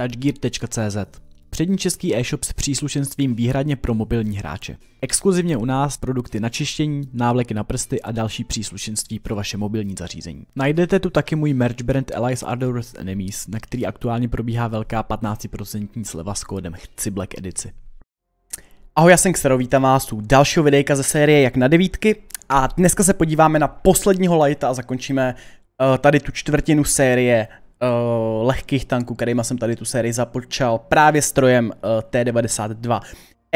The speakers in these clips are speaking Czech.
touchgear.cz Přední český e-shop s příslušenstvím výhradně pro mobilní hráče. Exkluzivně u nás produkty na čištění, návleky na prsty a další příslušenství pro vaše mobilní zařízení. Najdete tu taky můj merch brand Allies Ardorous Enemies, na který aktuálně probíhá velká 15% sleva s kódem Chci Black edici. Ahoj, já jsem Xero, vítám vás u dalšího videjka ze série Jak na devítky a dneska se podíváme na posledního lajta a zakončíme uh, tady tu čtvrtinu série uh, lehkých tanků, kterýma jsem tady tu sérii započal právě strojem uh, T-92.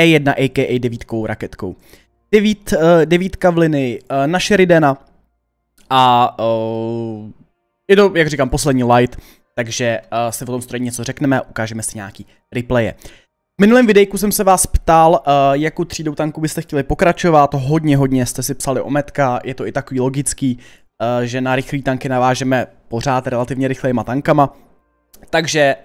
E1 aka 9 raketkou. Devít, uh, devítka v linii uh, na Sheridana a uh, je to, jak říkám, poslední light, takže uh, se o tom stroji něco řekneme, ukážeme si nějaký replaye. V minulém videjku jsem se vás ptal, uh, jakou třídou tanku byste chtěli pokračovat, hodně hodně jste si psali o metka, je to i takový logický, uh, že na rychlý tanky navážeme pořád relativně rychlejma tankama. Takže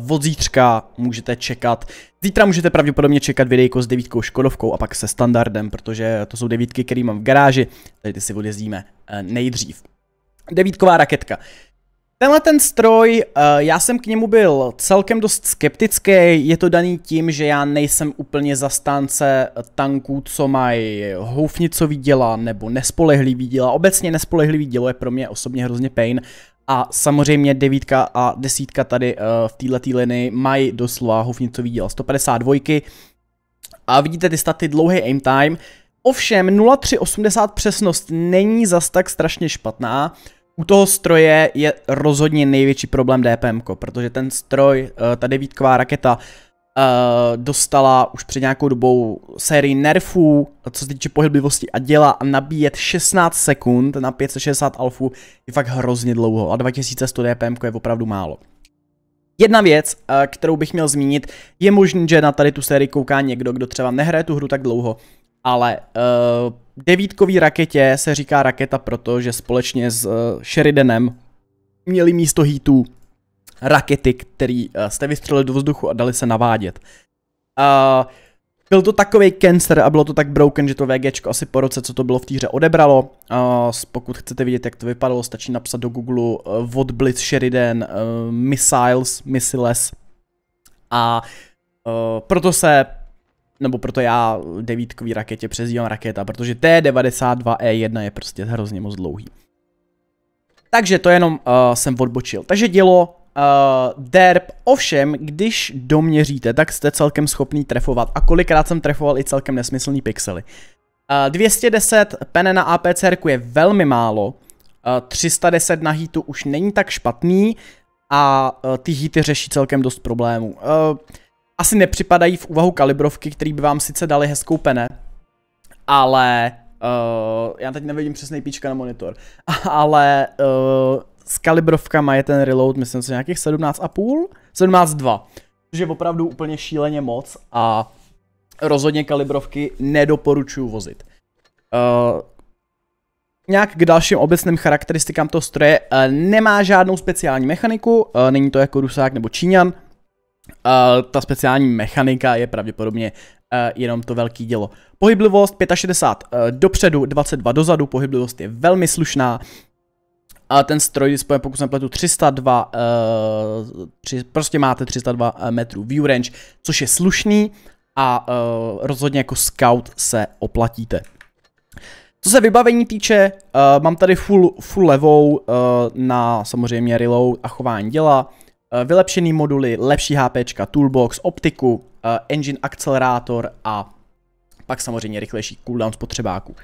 uh, od zítřka můžete čekat, zítra můžete pravděpodobně čekat videjko s devítkou Škodovkou a pak se standardem, protože to jsou devítky, které mám v garáži, tady ty si odjezdíme uh, nejdřív. Devítková raketka. Tenhle ten stroj, uh, já jsem k němu byl celkem dost skeptický, je to daný tím, že já nejsem úplně zastánce tanků, co mají houfnicový děla nebo nespolehlivý děla. Obecně nespolehlivý dělo je pro mě osobně hrozně pain a samozřejmě devítka a desítka tady uh, v této linii mají doslova hovnicový díl 152. A vidíte ty staty dlouhý aim time. Ovšem 0,380 přesnost není zas tak strašně špatná. U toho stroje je rozhodně největší problém DPM, protože ten stroj, uh, ta devítková raketa, Eh, dostala už před nějakou dobou sérii nerfů, co se týče pohyblivosti a děla a nabíjet 16 sekund na 560 alfu je fakt hrozně dlouho a 2100 dpm je opravdu málo. Jedna věc, eh, kterou bych měl zmínit, je možný, že na tady tu sérii kouká někdo, kdo třeba nehraje tu hru tak dlouho, ale uh, devítkový raketě se říká raketa proto, že společně s uh, Sheridanem měli místo hitů rakety, který uh, jste vystřelili do vzduchu a dali se navádět. Uh, byl to takový cancer a bylo to tak broken, že to VG asi po roce, co to bylo v týře, odebralo. Uh, pokud chcete vidět, jak to vypadalo, stačí napsat do Google uh, eh, Vodblitz Sheridan uh, Missiles, Missiles. A uh, proto se, nebo proto já devítkový raketě přezdívám raketa, protože T92E1 e je prostě hrozně moc dlouhý. Takže to jenom uh, jsem odbočil. Takže dělo Uh, derp, ovšem, když doměříte, tak jste celkem schopný trefovat a kolikrát jsem trefoval i celkem nesmyslný pixely. Uh, eh, 210 pene na APCR je velmi málo, uh, eh, 310 na hitu už není tak špatný a uh, ty hity řeší celkem dost problémů. Uh, asi nepřipadají v úvahu kalibrovky, které by vám sice dali hezkou pene, ale Uh, já teď nevidím přesný píčka na monitor, ale uh, s kalibrovkama je ten reload, myslím si, nějakých 17,5, 17,2. Což je opravdu úplně šíleně moc a rozhodně kalibrovky nedoporučuju vozit. Uh, nějak k dalším obecným charakteristikám toho stroje uh, nemá žádnou speciální mechaniku, uh, není to jako rusák nebo číňan. Uh, ta speciální mechanika je pravděpodobně uh, jenom to velký dělo. Pohyblivost 65 uh, dopředu, 22 dozadu, pohyblivost je velmi slušná. A ten stroj disponuje, pokud jsem pletu 302, uh, eh, tři, prostě máte 302 eh, metrů view range, což je slušný a uh, rozhodně jako scout se oplatíte. Co se vybavení týče, uh, mám tady full, full levou uh, na samozřejmě reload a chování děla, uh, vylepšený moduly, lepší HP, toolbox, optiku, uh, engine akcelerátor a pak samozřejmě rychlejší cooldown spotřebáku.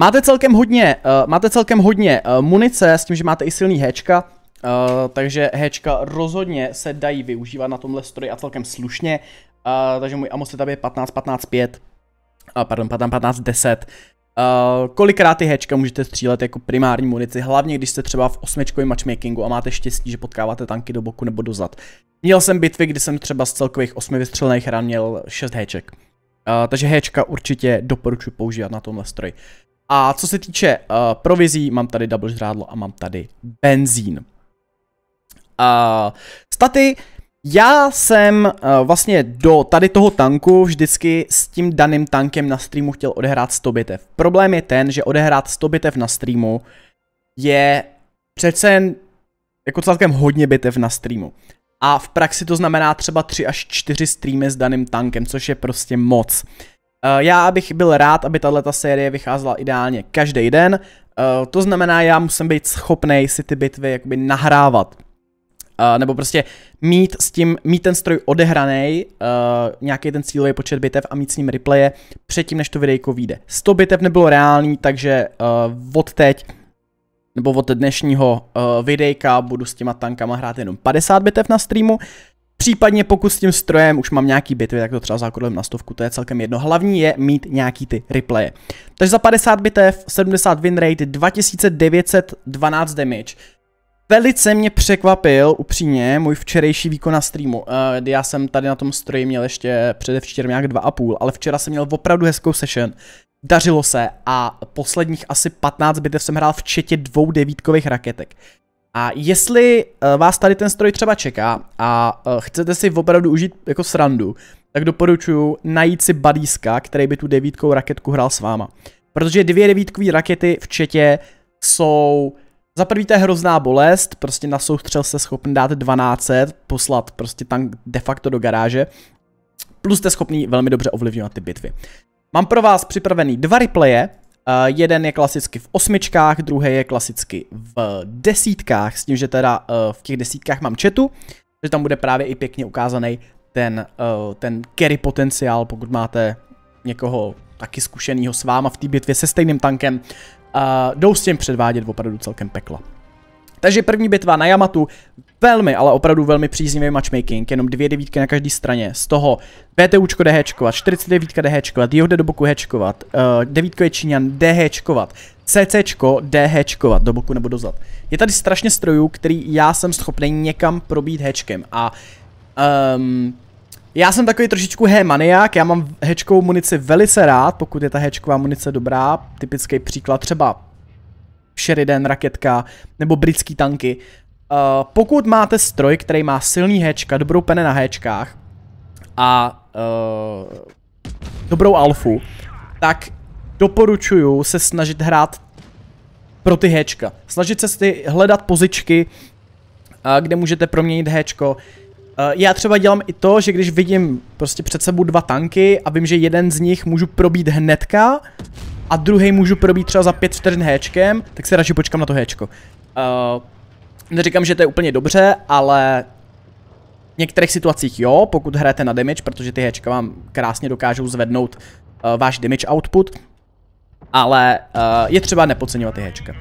Máte celkem hodně, uh, máte celkem hodně uh, munice, s tím, že máte i silný hečka, uh, eh, takže hečka rozhodně se dají využívat na tomhle stroji a celkem slušně, uh, takže můj Amos je 15, 15, 5, uh, pardon, 15, 15, 10. Uh, kolikrát ty hečka můžete střílet jako primární munici, hlavně když jste třeba v osmičkovém matchmakingu a máte štěstí, že potkáváte tanky do boku nebo dozad. Měl jsem bitvy, kdy jsem třeba z celkových osmi vystřelených ran měl 6 heček. Uh, takže hečka určitě doporučuji používat na tomhle stroji. A co se týče uh, provizí, mám tady double žrádlo a mám tady benzín. Uh, staty, já jsem uh, vlastně do tady toho tanku vždycky s tím daným tankem na streamu chtěl odehrát 100 bitev. Problém je ten, že odehrát 100 bitev na streamu je přece jen jako celkem hodně bitev na streamu. A v praxi to znamená třeba 3 až 4 streamy s daným tankem, což je prostě moc. Uh, Eh, já bych byl rád, aby tato série vycházela ideálně každý den, eh, to znamená, já musím být schopný si ty bitvy jakoby nahrávat. Uh, nebo prostě mít s tím, mít ten stroj odehraný, uh, nějaký ten cílový počet bitev a mít s ním replaye předtím, než to videjko vyjde. 100 bitev nebylo reálný, takže uh, od teď nebo od dnešního uh, videjka budu s těma tankama hrát jenom 50 bitev na streamu Případně pokud s tím strojem už mám nějaký bitvy, tak to třeba zákodlem na stovku, to je celkem jedno. Hlavní je mít nějaký ty replaye. Takže za 50 bitev, 70 win rate, 2912 damage. Velice mě překvapil, upřímně, můj včerejší výkon na streamu, eh, kdy já jsem tady na tom stroji měl ještě předevčírem nějak 2,5, ale včera jsem měl opravdu hezkou session. Dařilo se a posledních asi 15 bitev jsem hrál včetně dvou devítkových raketek. A jestli eh, vás tady ten stroj třeba čeká a eh, chcete si opravdu užít jako srandu, tak doporučuji najít si badíska, který by tu devítkou raketku hrál s váma. Protože dvě devítkové rakety v četě jsou za prvý to je hrozná bolest, prostě na soustřel se schopný dát 12 poslat prostě tank de facto do garáže, plus jste schopný velmi dobře ovlivňovat ty bitvy. Mám pro vás připravený dva replaye, Eh, jeden je klasicky v osmičkách, druhý je klasicky v desítkách, s tím, že teda eh, v těch desítkách mám chatu, že tam bude právě i pěkně ukázaný ten, eh, ten carry potenciál, pokud máte někoho taky zkušeného s váma v té bitvě se stejným tankem, jdou s tím předvádět opravdu celkem pekla. Takže první bitva na Yamatu, velmi, ale opravdu velmi příznivý matchmaking, jenom dvě devítky na každé straně, z toho VTUčko jde hečkovat, 49 jde hečkovat, Dio jde do boku hečkovat, uh, eh, devítko je Číňan, jde hečkovat, CCčko jde hečkovat do boku nebo dozad. Je tady strašně strojů, který já jsem schopný někam probít hečkem a um, já jsem takový trošičku maniak. já mám hečkovou munici velice rád, pokud je ta hečková munice dobrá, typický příklad třeba Sheridan, raketka nebo britský tanky. Uh, pokud máte stroj, který má silný hečka, dobrou pene na hečkách a uh, dobrou alfu, tak doporučuju se snažit hrát pro ty hečka. Snažit se ty hledat pozičky, uh, kde můžete proměnit hečko. Já třeba dělám i to, že když vidím prostě před sebou dva tanky a vím, že jeden z nich můžu probít hnedka a druhý můžu probít třeba za pět vteřin Hčkem, tak si radši počkám na to Hčko. Uh, neříkám, že to je úplně dobře, ale v některých situacích jo, pokud hrajete na damage, protože ty Hčka vám krásně dokážou zvednout uh, váš damage output, ale uh, je třeba nepodceňovat ty Hčka.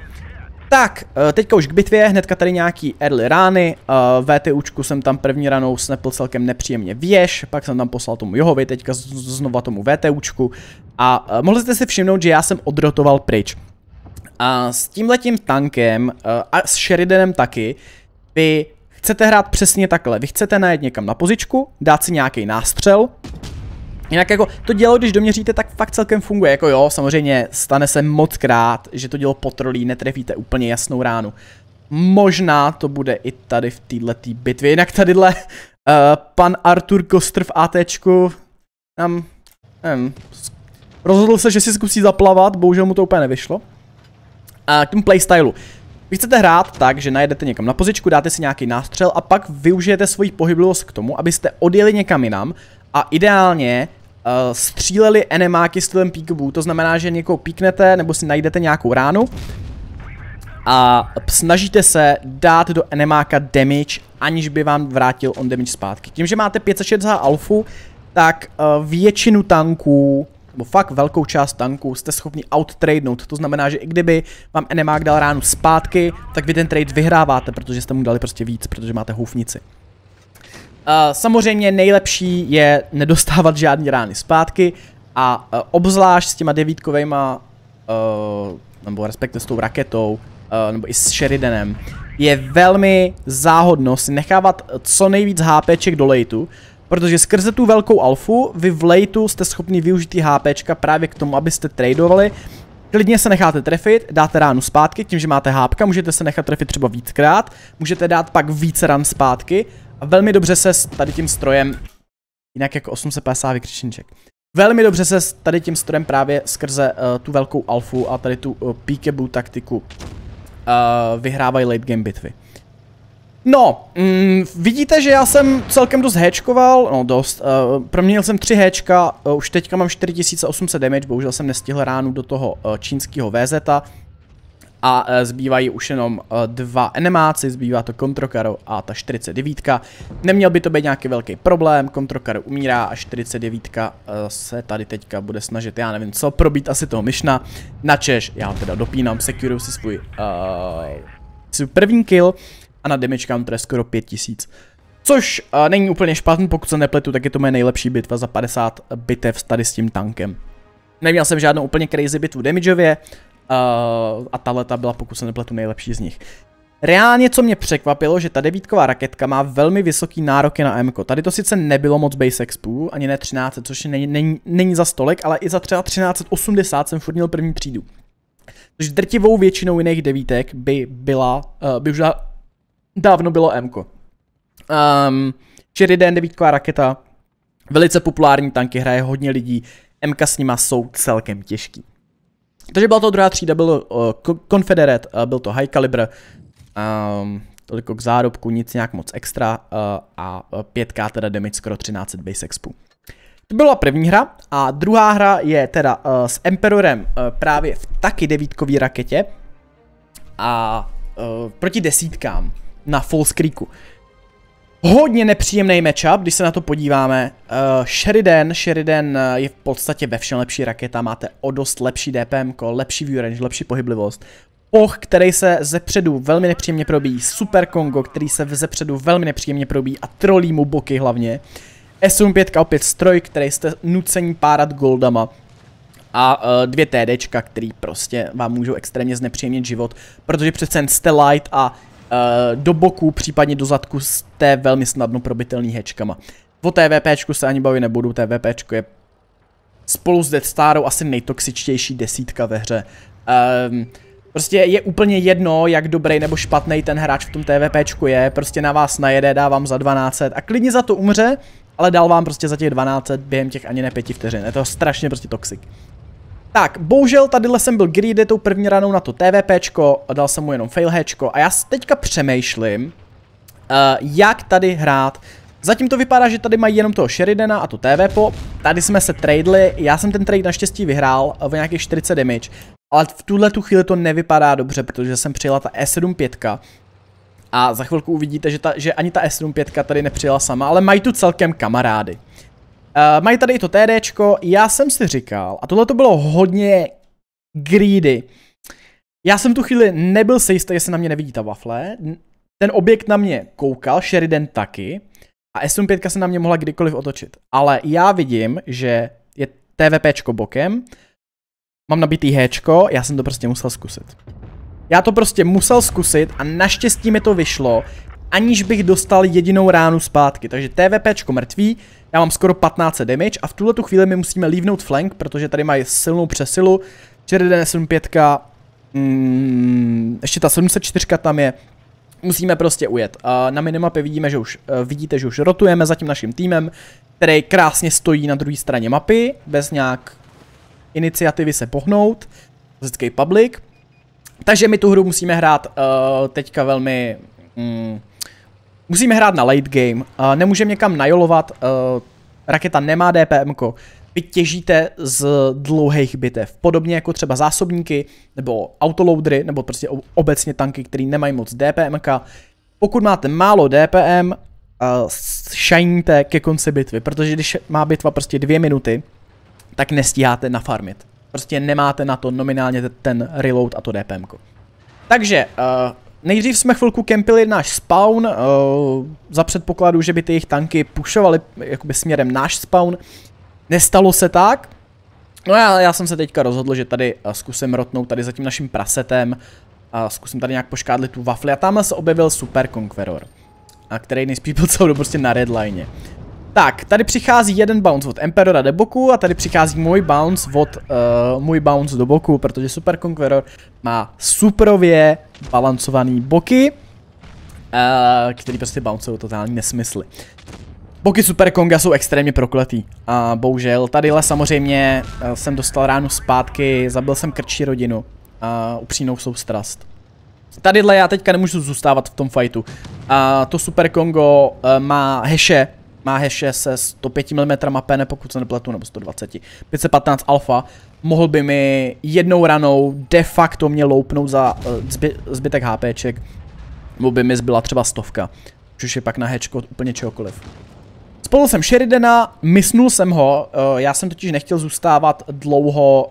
Tak, eh, teďka už k bitvě, hnedka tady nějaký early rány, eh, VTUčku jsem tam první ranou snapl celkem nepříjemně věž, pak jsem tam poslal tomu Johovi, teďka znova tomu VTUčku a eh, mohli jste si všimnout, že já jsem odrotoval pryč. A s tímhletím tankem a s Sheridanem taky, vy chcete hrát přesně takhle, vy chcete najít někam na pozičku, dát si nějaký nástřel, Jinak jako to dělo, když doměříte, tak fakt celkem funguje, jako jo, samozřejmě stane se moc krát, že to dělo potrolí, netrefíte úplně jasnou ránu. Možná to bude i tady v této bitvě, jinak tadyhle uh, pan Artur Kostr v ATčku um, um, rozhodl se, že si zkusí zaplavat, bohužel mu to úplně nevyšlo. A k tomu playstylu. Vy chcete hrát tak, že najedete někam na pozičku, dáte si nějaký nástřel a pak využijete svoji pohyblivost k tomu, abyste odjeli někam jinam a ideálně uh, stříleli enemáky stylem peekaboo. To znamená, že někoho píknete nebo si najdete nějakou ránu a snažíte se dát do enemáka damage, aniž by vám vrátil on damage zpátky. Tím, že máte za alfu, tak uh, většinu tanků nebo fakt velkou část tanků jste schopni outtradenout. To znamená, že i kdyby vám enemák dal ránu zpátky, tak vy ten trade vyhráváte, protože jste mu dali prostě víc, protože máte houfnici. Eh, samozřejmě nejlepší je nedostávat žádný rány zpátky a uh, obzvlášť s těma devítkovejma, uh, nebo respektive s tou raketou, uh, nebo i s Sheridanem, je velmi záhodno si nechávat co nejvíc HPček do lejtu, protože skrze tu velkou alfu vy v lejtu jste schopni využít ty HPčka právě k tomu, abyste tradeovali Klidně se necháte trefit, dáte ránu zpátky, tím, že máte hápka, můžete se nechat trefit třeba víckrát, můžete dát pak více ran zpátky a velmi dobře se s tady tím strojem, jinak jako 850 vykřičníček. Velmi dobře se s tady tím strojem právě skrze uh, tu velkou alfu a tady tu uh, peekaboo taktiku uh, vyhrávají late game bitvy. No, mm, vidíte, že já jsem celkem dost hečkoval, no dost, uh, proměnil jsem 3 hečka, uh, už teďka mám 4800 damage, bohužel jsem nestihl ránu do toho uh, čínského VZ, a e, zbývají už jenom e, dva enemáci, zbývá to Kontrokaro a ta 49. Neměl by to být nějaký velký problém, Kontrokaro umírá a 49 e, se tady teďka bude snažit, já nevím co, probít asi toho myšna. Na Češ, já teda dopínám, securuju si svůj uh, svůj první kill a na damage counter je skoro 5000. Což uh, není úplně špatný, pokud se nepletu, tak je to moje nejlepší bitva za 50 bitev tady s tím tankem. Neměl jsem žádnou úplně crazy bitvu damageově, Uh, a tahle byla, pokud se nepletu, nejlepší z nich. Reálně, co mě překvapilo, že ta devítková raketka má velmi vysoký nároky na M. Tady to sice nebylo moc base expů, ani ne 13, což není, není, není za stolek, ale i za třeba 1380 jsem furnil první třídu. Což drtivou většinou jiných devítek by byla, uh, by už dávno bylo M. Ehm, um, Sheridan devítková raketa, velice populární tanky, hraje hodně lidí, MK s nima jsou celkem těžký. Takže byla to druhá třída, byl uh, Confederate, uh, byl to High Calibre, um, toliko k zárobku, nic nějak moc extra uh, a 5k teda damage skoro 13 base expu. To byla první hra a druhá hra je teda uh, s Emperorem uh, právě v taky devítkové raketě a uh, proti desítkám na False Creeku. Hodně nepříjemný matchup, když se na to podíváme. Uh, Sheridan, Sheridan eh, je v podstatě ve všem lepší raketa, máte o dost lepší DPM, lepší view range, lepší pohyblivost. Poch, který se ze předu velmi nepříjemně probíjí, Super Kongo, který se ze předu velmi nepříjemně probíjí a trolí mu boky hlavně. S5 opět stroj, který jste nucení párat goldama a uh, dvě TDčka, který prostě vám můžou extrémně znepříjemnit život, protože přece jen jste light a Eh, do boku, případně do zadku jste velmi snadno probitelný hečkama. O TVPčku se ani bavit nebudu, TVPčko je spolu s Death Starou asi nejtoxičtější desítka ve hře. Um, prostě je úplně jedno, jak dobrý nebo špatný ten hráč v tom TVPčku je, prostě na vás najede, dá vám za 12 a klidně za to umře, ale dal vám prostě za těch 12 během těch ani ne 5 vteřin. Je to strašně prostě toxic. Tak, bohužel tadyhle jsem byl greedy tou první ranou na to TVPčko, dal jsem mu jenom failhečko a já teďka přemýšlím, uh, jak tady hrát. Zatím to vypadá, že tady mají jenom toho Sheridana a tu TVP. tady jsme se tradeli, já jsem ten trade naštěstí vyhrál v nějakých 40 damage, ale v tuhle tu chvíli to nevypadá dobře, protože jsem přijela ta e s 75 a za chvilku uvidíte, že, ta, že ani ta e s 75 tady nepřijela sama, ale mají tu celkem kamarády. Uh, mají tady i to TDčko, já jsem si říkal, a tohle to bylo hodně greedy. Já jsem tu chvíli nebyl se jistý, jestli na mě nevidí ta wafle. Ten objekt na mě koukal, Sheridan taky. A sm 5 se na mě mohla kdykoliv otočit. Ale já vidím, že je TVPčko bokem, mám nabitý Hčko, já jsem to prostě musel zkusit. Já to prostě musel zkusit a naštěstí mi to vyšlo aniž bych dostal jedinou ránu zpátky. Takže TVPčko mrtvý, já mám skoro 15 damage a v tuhle tu chvíli my musíme lívnout flank, protože tady mají silnou přesilu. Čerden 75, mm, ještě ta 74 tam je. Musíme prostě ujet. A na minimapě vidíme, že už, eh, vidíte, že už rotujeme za tím naším týmem, který krásně stojí na druhé straně mapy, bez nějak iniciativy se pohnout. Vždycky public. Takže my tu hru musíme hrát uh, teďka velmi mm, Musíme hrát na late game, uh, nemůžeme někam najolovat, uh, raketa nemá DPM, -ko. vy těžíte z dlouhých bitev, podobně jako třeba zásobníky, nebo autoloadery, nebo prostě obecně tanky, které nemají moc DPM. -ka. Pokud máte málo DPM, uh, eh, šajníte ke konci bitvy, protože když má bitva prostě dvě minuty, tak nestíháte nafarmit. Prostě nemáte na to nominálně ten reload a to DPM. -ko. Takže uh, Nejdřív jsme chvilku kempili náš spawn, uh, za předpokladu, že by ty jejich tanky pušovaly jakoby směrem náš spawn. Nestalo se tak. No a já, já jsem se teďka rozhodl, že tady eh, zkusím rotnout tady za tím naším prasetem a zkusím tady nějak poškádlit tu wafli a tamhle se objevil Super Conqueror, a který nejspíš byl celou dobu prostě na redline. Tak, tady přichází jeden bounce od Emperora do boku a tady přichází můj bounce od, uh, můj bounce do boku, protože Super Conqueror má suprově balancovaný boky, uh, který prostě bouncují totální nesmysly. Boky Super Konga jsou extrémně prokletý. A uh, bohužel, tadyhle samozřejmě uh, jsem dostal ránu zpátky, zabil jsem krčí rodinu a uh, upřímnou soustrast. Tadyhle já teďka nemůžu zůstávat v tom fightu. A uh, to Super Kongo uh, eh, má heše, má heše se 105 mm PN, pokud se nepletu, nebo 120. 515 alfa mohl by mi jednou ranou de facto mě loupnout za uh, zby, zbytek HPček. Nebo by mi zbyla třeba stovka. Což je pak na hečko úplně čehokoliv. Spolu jsem Sheridana, mysnul jsem ho, uh, já jsem totiž nechtěl zůstávat dlouho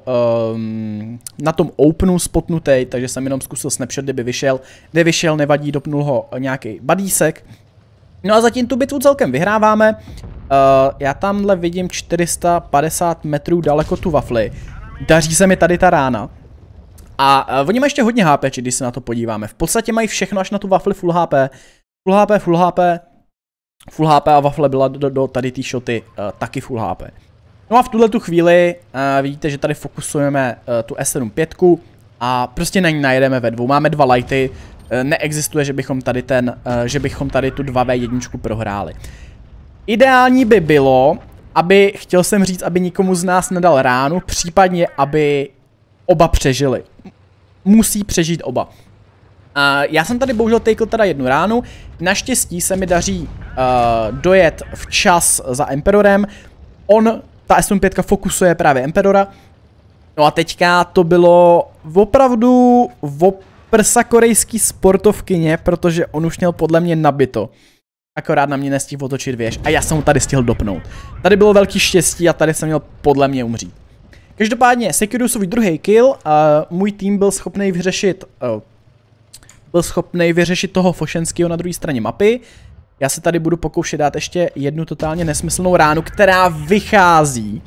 um, na tom openu spotnutej, takže jsem jenom zkusil snapshot, kdyby vyšel. Nevyšel. vyšel, nevadí, dopnul ho nějaký badísek. No a zatím tu bitvu celkem vyhráváme. Uh, já tamhle vidím 450 metrů daleko tu wafly. Daří se mi tady ta rána. A uh, oni mají ještě hodně HP, když se na to podíváme. V podstatě mají všechno až na tu wafly full HP. Full HP, full HP. Full HP a wafle byla do, do tady ty šoty uh, eh, taky full HP. No a v tuhle tu chvíli uh, vidíte, že tady fokusujeme uh, tu S75 a prostě na ní najedeme ve dvou. Máme dva lighty, Eh, neexistuje, že bychom tady ten, eh, že bychom tady tu 2v1 prohráli. Ideální by bylo, aby, chtěl jsem říct, aby nikomu z nás nedal ránu, případně, aby oba přežili. Musí přežít oba. Uh, já jsem tady bohužel tejkl teda jednu ránu, naštěstí se mi daří uh, dojet včas za Emperorem, on, ta S5 fokusuje právě Emperora, no a teďka to bylo opravdu, opravdu prsa korejský sportovkyně, protože on už měl podle mě nabito. Akorát na mě nestihl otočit věž a já jsem mu tady stihl dopnout. Tady bylo velký štěstí a tady jsem měl podle mě umřít. Každopádně svůj druhý kill a můj tým byl schopný vyřešit uh, byl schopný vyřešit toho Fošenského na druhé straně mapy. Já se tady budu pokoušet dát ještě jednu totálně nesmyslnou ránu, která vychází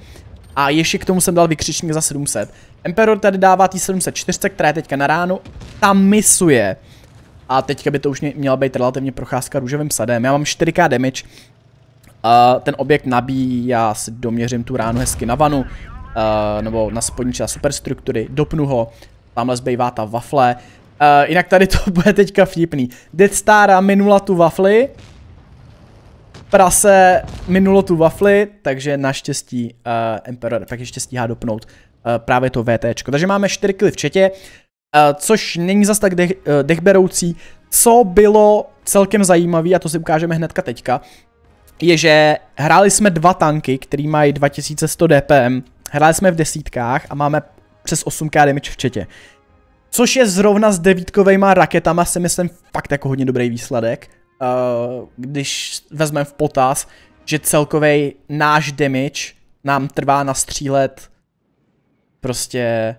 a ještě k tomu jsem dal vykřičník za 700. Emperor tady dává tý 704, která je teďka na ránu tam misuje. A teďka by to už měla být relativně procházka růžovým sadem. Já mám 4k damage. Uh, ten objekt nabíjí, já si doměřím tu ránu hezky na vanu. Uh, nebo na spodní část superstruktury, dopnu ho, tamhle zbývá ta wafle. Uh, jinak tady to bude teďka vtipný. Dead Star minula tu wafli, prase minulo tu wafli, takže naštěstí uh, Emperor tak ještě stíhá dopnout uh, právě to VT. Takže máme 4 kily v četě, uh, což není zas tak dech, uh, dechberoucí. Co bylo celkem zajímavé, a to si ukážeme hnedka teďka, je, že hráli jsme dva tanky, který mají 2100 DPM, hráli jsme v desítkách a máme přes 8k damage v četě. Což je zrovna s devítkovejma raketama si myslím fakt jako hodně dobrý výsledek. Eh, když vezmeme v potaz, že celkový náš damage nám trvá na střílet prostě,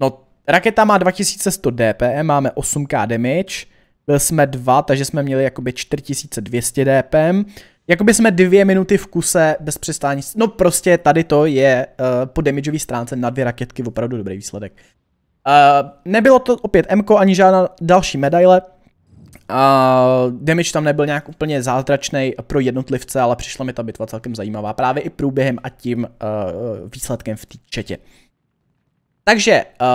no raketa má 2100 DPM, máme 8k damage, byl jsme dva, takže jsme měli jakoby 4200 DPM, jakoby jsme dvě minuty v kuse bez přestání, no prostě tady to je uh, po damageové stránce na dvě raketky opravdu dobrý výsledek. Uh, nebylo to opět MKO ani žádná další medaile, Uh, damage tam nebyl nějak úplně zázračný pro jednotlivce, ale přišla mi ta bitva celkem zajímavá právě i průběhem a tím uh, výsledkem v té četě. Takže uh,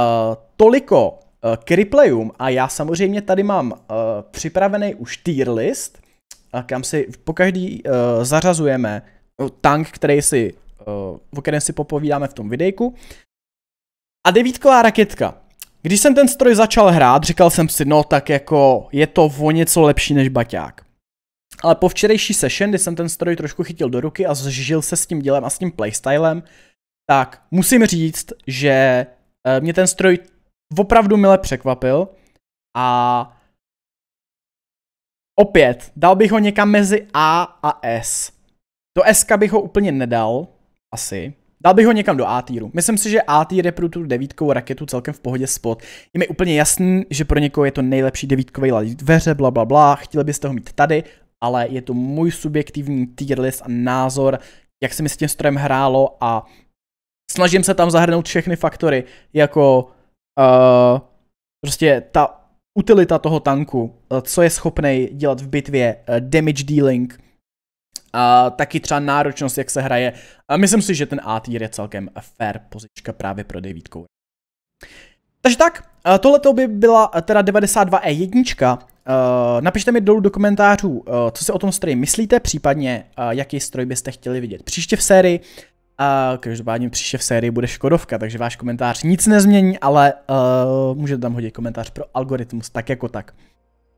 toliko k replayům a já samozřejmě tady mám uh, připravený už tier list, kam si pokaždý uh, zařazujeme tank, který si, uh, o kterém si popovídáme v tom videjku. A devítková raketka. Když jsem ten stroj začal hrát, říkal jsem si, no tak jako je to o něco lepší než baťák. Ale po včerejší session, kdy jsem ten stroj trošku chytil do ruky a zžil se s tím dělem a s tím playstylem, tak musím říct, že eh, mě ten stroj opravdu mile překvapil a opět, dal bych ho někam mezi A a S. Do S bych ho úplně nedal, asi, Dal bych ho někam do A týru. Myslím si, že A týr je pro tu devítkovou raketu celkem v pohodě spot. Je mi úplně jasný, že pro někoho je to nejlepší devítkový ladí dveře, bla, bla, bla, chtěli byste ho mít tady, ale je to můj subjektivní tier list a názor, jak se mi s tím strojem hrálo a snažím se tam zahrnout všechny faktory, jako uh, prostě ta utilita toho tanku, eh, co je schopný dělat v bitvě, uh, damage dealing, a taky třeba náročnost, jak se hraje. A myslím si, že ten A tier je celkem fair pozička právě pro devítkou. Takže tak, tohle by byla teda 92E1. E napište mi dolů do komentářů, co si o tom stroji myslíte, případně jaký stroj byste chtěli vidět příště v sérii. A každopádně příště v sérii bude Škodovka, takže váš komentář nic nezmění, ale uh, můžete tam hodit komentář pro algoritmus, tak jako tak.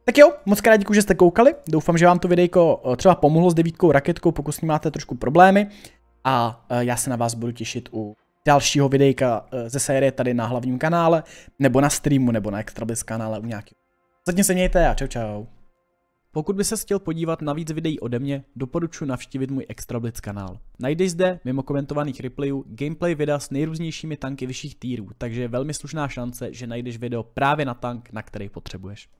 Tak jo, moc krát děkuji, že jste koukali. Doufám, že vám to videjko eh, třeba pomohlo s devítkou raketkou, pokud s ní máte trošku problémy. A eh, já se na vás budu těšit u dalšího videjka eh, ze série tady na hlavním kanále, nebo na streamu, nebo na Extrabliss kanále u nějakého. Zatím se mějte a čau čau. Pokud by se chtěl podívat na víc videí ode mě, doporučuji navštívit můj Extrablitz kanál. Najdeš zde, mimo komentovaných replayů, gameplay videa s nejrůznějšími tanky vyšších týrů, takže je velmi slušná šance, že najdeš video právě na tank, na který potřebuješ.